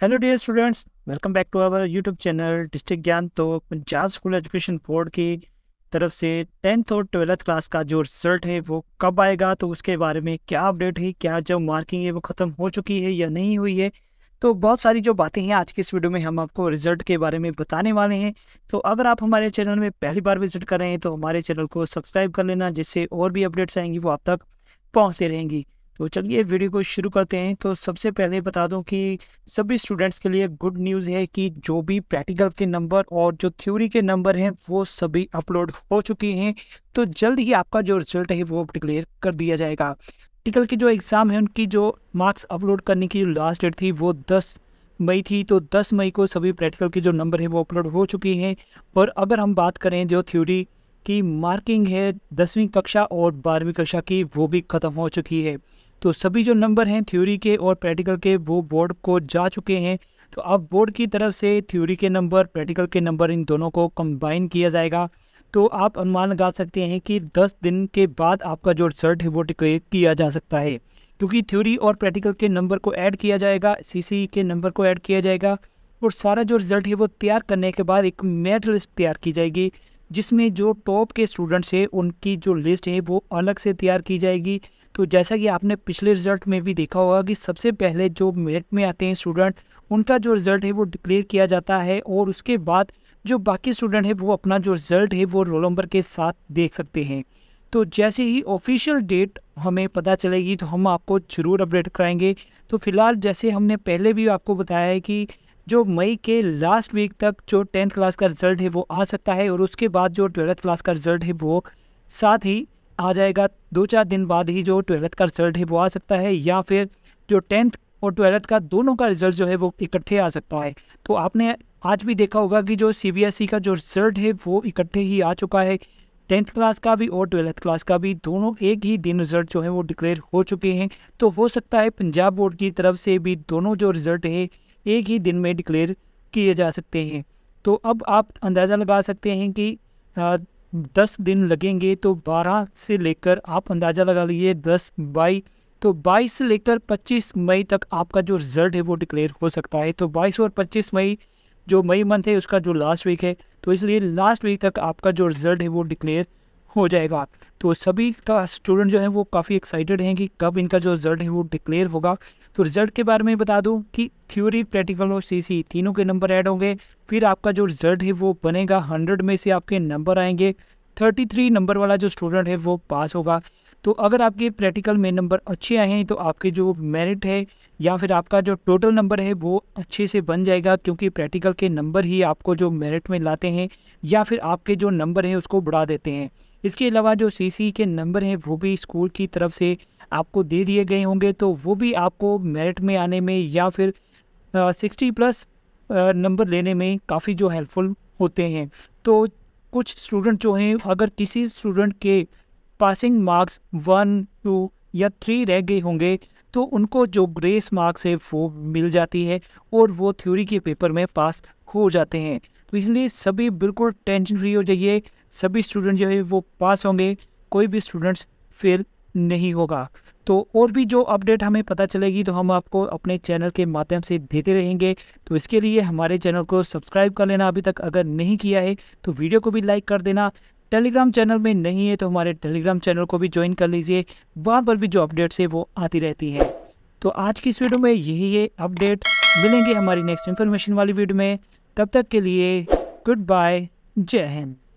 hello dear students welcome back to our YouTube channel district Gyan तो Punjab school education board की तरफ से tenth और ट्वेल्थ क्लास का जो रिजल्ट है वो कब आएगा तो उसके बारे में क्या अपडेट है क्या जो मार्किंग है वो ख़त्म हो चुकी है या नहीं हुई है तो बहुत सारी जो बातें हैं आज की इस वीडियो में हम आपको रिजल्ट के बारे में बताने वाले हैं तो अगर आप हमारे चैनल में पहली बार विजिट कर रहे हैं तो हमारे चैनल को सब्सक्राइब कर लेना जिससे और भी अपडेट्स आएंगी वो आप तक पहुँचते रहेंगी तो चलिए वीडियो को शुरू करते हैं तो सबसे पहले बता दूं कि सभी स्टूडेंट्स के लिए गुड न्यूज़ है कि जो भी प्रैक्टिकल के नंबर और जो थ्योरी के नंबर हैं वो सभी अपलोड हो चुके हैं तो जल्द ही आपका जो रिजल्ट है वो डिक्लेयर कर दिया जाएगा प्रैक्टिकल की जो एग्ज़ाम है उनकी जो मार्क्स अपलोड करने की जो लास्ट डेट थी वो दस मई थी तो 10 मई को सभी प्रैक्टिकल के जो नंबर हैं वो अपलोड हो चुकी हैं और अगर हम बात करें जो थ्योरी की मार्किंग है दसवीं कक्षा और बारहवीं कक्षा की वो भी ख़त्म हो चुकी है तो सभी जो नंबर हैं थ्योरी के और प्रैक्टिकल के वो बोर्ड को जा चुके हैं तो अब बोर्ड की तरफ से थ्योरी के नंबर प्रैक्टिकल के नंबर इन दोनों को कंबाइन किया जाएगा तो आप अनुमान लगा सकते हैं कि 10 दिन के बाद आपका जो रिजल्ट है वो डिक्लेयर किया जा सकता है क्योंकि थ्योरी और प्रैक्टिकल के नंबर को ऐड किया जाएगा सी के नंबर को ऐड किया जाएगा और सारा जो रिज़ल्ट है वो तैयार करने के बाद एक मेरिट लिस्ट तैयार की जाएगी जिसमें जो टॉप के स्टूडेंट्स हैं उनकी जो लिस्ट है वो अलग से तैयार की जाएगी तो जैसा कि आपने पिछले रिजल्ट में भी देखा होगा कि सबसे पहले जो मेरिट में आते हैं स्टूडेंट उनका जो रिज़ल्ट है वो डिक्लेयर किया जाता है और उसके बाद जो बाकी स्टूडेंट है वो अपना जो रिज़ल्ट है वो रोल नंबर के साथ देख सकते हैं तो जैसे ही ऑफिशियल डेट हमें पता चलेगी तो हम आपको ज़रूर अपडेट कराएंगे तो फिलहाल जैसे हमने पहले भी आपको बताया है कि जो मई के लास्ट वीक तक जो टेंथ क्लास का रिजल्ट है वो आ सकता है और उसके बाद जो ट्वेल्थ क्लास का रिजल्ट है वो साथ ही आ जाएगा दो चार दिन बाद ही जो ट्वेल्थ का रिजल्ट है वो आ सकता है या फिर जो टेंथ और ट्वेल्थ का दोनों का रिजल्ट जो है वो इकट्ठे आ सकता है तो आपने आज भी देखा होगा कि जो सी e का जो रिजल्ट है वो इकट्ठे ही आ चुका है टेंथ क्लास का भी और ट्वेल्थ क्लास का भी दोनों एक ही दिन रिजल्ट जो है वो डिक्लेयर हो चुके हैं तो हो सकता है पंजाब बोर्ड की तरफ से भी दोनों जो रिजल्ट है एक ही दिन में डिक्लेयर किए जा सकते हैं तो अब आप अंदाज़ा लगा सकते हैं कि आ, दस दिन लगेंगे तो बारह से लेकर आप अंदाज़ा लगा लीजिए दस बाई तो 22 से लेकर 25 मई तक आपका जो रिज़ल्ट है वो डिक्लेयर हो सकता है तो 22 और 25 मई जो मई मंथ है उसका जो लास्ट वीक है तो इसलिए लास्ट वीक तक आपका जो रिज़ल्ट है वो डिक्लेयर हो जाएगा तो सभी का स्टूडेंट जो है वो काफ़ी एक्साइटेड हैं कि कब इनका जो रिज़ल्ट है वो डिक्लेयर होगा तो रिज़ल्ट के बारे में बता दूं कि थ्योरी प्रैक्टिकल और सीसी तीनों के नंबर ऐड होंगे फिर आपका जो रिज़ल्ट है वो बनेगा हंड्रेड में से आपके नंबर आएंगे थर्टी थ्री नंबर वाला जो स्टूडेंट है वो पास होगा तो अगर आपके प्रैक्टिकल में नंबर अच्छे आए हैं तो आपके जो मेरिट है या फिर आपका जो टोटल नंबर है वो अच्छे से बन जाएगा क्योंकि प्रैक्टिकल के नंबर ही आपको जो मेरिट में लाते हैं या फिर आपके जो नंबर हैं उसको बढ़ा देते हैं इसके अलावा जो सीसी के नंबर हैं वो भी स्कूल की तरफ से आपको दे दिए गए होंगे तो वो भी आपको मेरिट में आने में या फिर सिक्सटी प्लस नंबर लेने में काफ़ी जो हेल्पफुल होते हैं तो कुछ स्टूडेंट जो हैं अगर किसी स्टूडेंट के पासिंग मार्क्स वन टू या थ्री रह गए होंगे तो उनको जो ग्रेस मार्क्स है वो मिल जाती है और वो थ्योरी के पेपर में पास हो जाते हैं तो इसलिए सभी बिल्कुल टेंशन फ्री हो जाइए सभी स्टूडेंट जो है वो पास होंगे कोई भी स्टूडेंट्स फेल नहीं होगा तो और भी जो अपडेट हमें पता चलेगी तो हम आपको अपने चैनल के माध्यम से देते रहेंगे तो इसके लिए हमारे चैनल को सब्सक्राइब कर लेना अभी तक अगर नहीं किया है तो वीडियो को भी लाइक कर देना टेलीग्राम चैनल में नहीं है तो हमारे टेलीग्राम चैनल को भी ज्वाइन कर लीजिए वहाँ पर भी जो अपडेट्स है वो आती रहती हैं तो आज की इस वीडियो में यही है अपडेट मिलेंगे हमारी नेक्स्ट इन्फॉर्मेशन वाली वीडियो में तब तक के लिए गुड बाय जय हिंद